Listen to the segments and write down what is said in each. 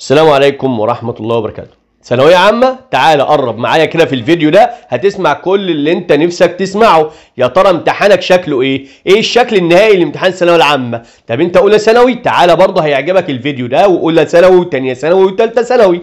السلام عليكم ورحمة الله وبركاته ثانوية عامة تعالى قرب معايا كده في الفيديو ده هتسمع كل اللي انت نفسك تسمعه يا ترى امتحانك شكله ايه ايه الشكل النهائي لامتحان الثانوية العامة طب انت اولى ثانوي تعالى برضه هيعجبك الفيديو ده واولى ثانوي وثانية ثانوي وثالثة ثانوي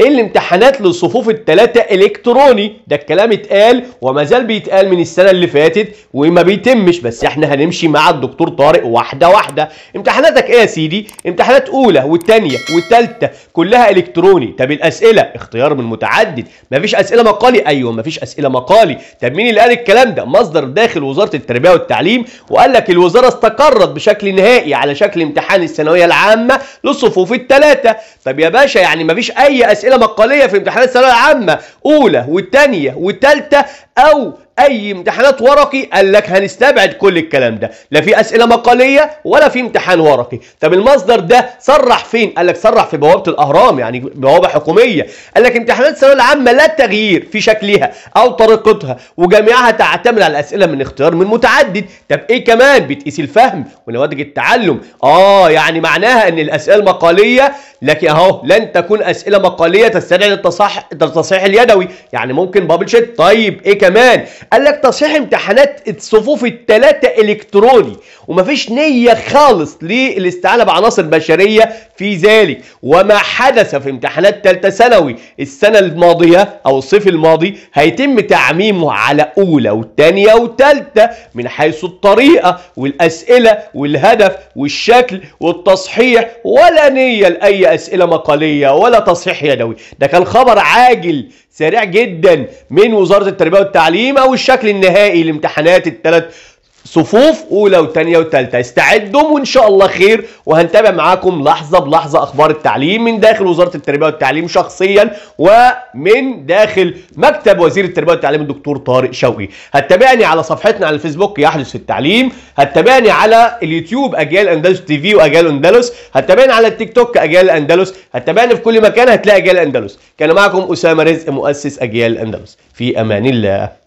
الامتحانات للصفوف الثلاثه الكتروني ده الكلام اتقال وما زال بيتقال من السنه اللي فاتت وما بيتمش بس احنا هنمشي مع الدكتور طارق واحده واحده امتحاناتك ايه يا سيدي امتحانات اولى والتانية والتالتة كلها الكتروني طب الاسئله اختيار من متعدد مفيش اسئله مقالي ايوه مفيش اسئله مقالي طب مين اللي قال الكلام ده مصدر داخل وزاره التربيه والتعليم وقال لك الوزاره استقرت بشكل نهائي على شكل امتحان الثانويه العامه للصفوف الثلاثه طب يا باشا يعني مفيش اي اسئله اسئله مقاليه في امتحانات الثانويه العامه اولى والثانيه والثالثه او اي امتحانات ورقي قال لك هنستبعد كل الكلام ده لا في اسئله مقاليه ولا في امتحان ورقي طب المصدر ده صرح فين قال لك صرح في بوابه الاهرام يعني بوابه حكوميه قال لك امتحانات الثانويه العامه لا تغيير في شكلها او طريقتها وجميعها تعتمد على الاسئله من اختيار من متعدد طب ايه كمان بتقيس الفهم ونماذج التعلم اه يعني معناها ان الاسئله المقاليه لكن اهو لن تكون اسئله مقاليه تستدعي التصحيح التصحيح اليدوي يعني ممكن بابل شيت طيب ايه كمان قال لك تصحيح امتحانات الصفوف الثلاثه الكتروني ومفيش نيه خالص للاستعانه بعناصر بشريه في ذلك وما حدث في امتحانات ثالثه ثانوي السنه الماضيه او الصيف الماضي هيتم تعميمه على اولى وثانيه وثالثه من حيث الطريقه والاسئله والهدف والشكل والتصحيح ولا نيه لاي اسئله مقاليه ولا تصحيح يدوي ده كان خبر عاجل سريع جدا من وزاره التربيه والتعليم او الشكل النهائي لامتحانات الثلاث صفوف اولى وثانيه وثالثه استعدوا وان شاء الله خير وهنتابع معاكم لحظه بلحظه اخبار التعليم من داخل وزاره التربيه والتعليم شخصيا ومن داخل مكتب وزير التربيه والتعليم الدكتور طارق شوقي هتتابعني على صفحتنا على الفيسبوك يحدث في التعليم هتتابعني على اليوتيوب اجيال اندلس تي في واجيال اندلس هتتابعني على التيك توك اجيال اندلس هتتابعني في كل مكان هتلاقي اجيال اندلس كان معكم اسامه رزق مؤسس اجيال اندلس في امان الله